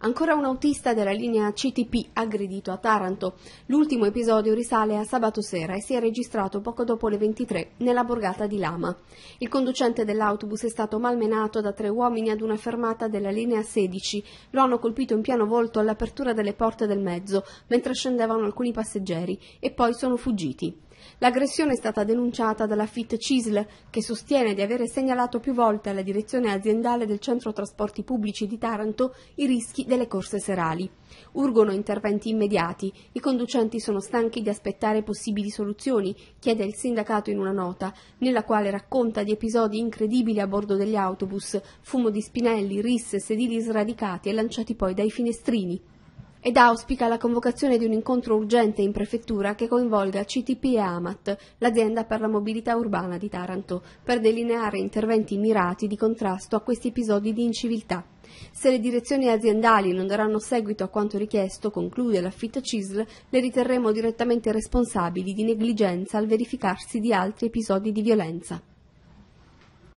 Ancora un autista della linea CTP aggredito a Taranto. L'ultimo episodio risale a sabato sera e si è registrato poco dopo le 23 nella borgata di Lama. Il conducente dell'autobus è stato malmenato da tre uomini ad una fermata della linea 16. Lo hanno colpito in piano volto all'apertura delle porte del mezzo mentre scendevano alcuni passeggeri e poi sono fuggiti. L'aggressione è stata denunciata dalla FIT CISL, che sostiene di avere segnalato più volte alla direzione aziendale del Centro Trasporti Pubblici di Taranto i rischi delle corse serali. Urgono interventi immediati, i conducenti sono stanchi di aspettare possibili soluzioni, chiede il sindacato in una nota, nella quale racconta di episodi incredibili a bordo degli autobus, fumo di spinelli, risse, sedili sradicati e lanciati poi dai finestrini ed auspica la convocazione di un incontro urgente in prefettura che coinvolga CTP e AMAT, l'azienda per la mobilità urbana di Taranto, per delineare interventi mirati di contrasto a questi episodi di inciviltà. Se le direzioni aziendali non daranno seguito a quanto richiesto, conclude la FIT CISL, le riterremo direttamente responsabili di negligenza al verificarsi di altri episodi di violenza.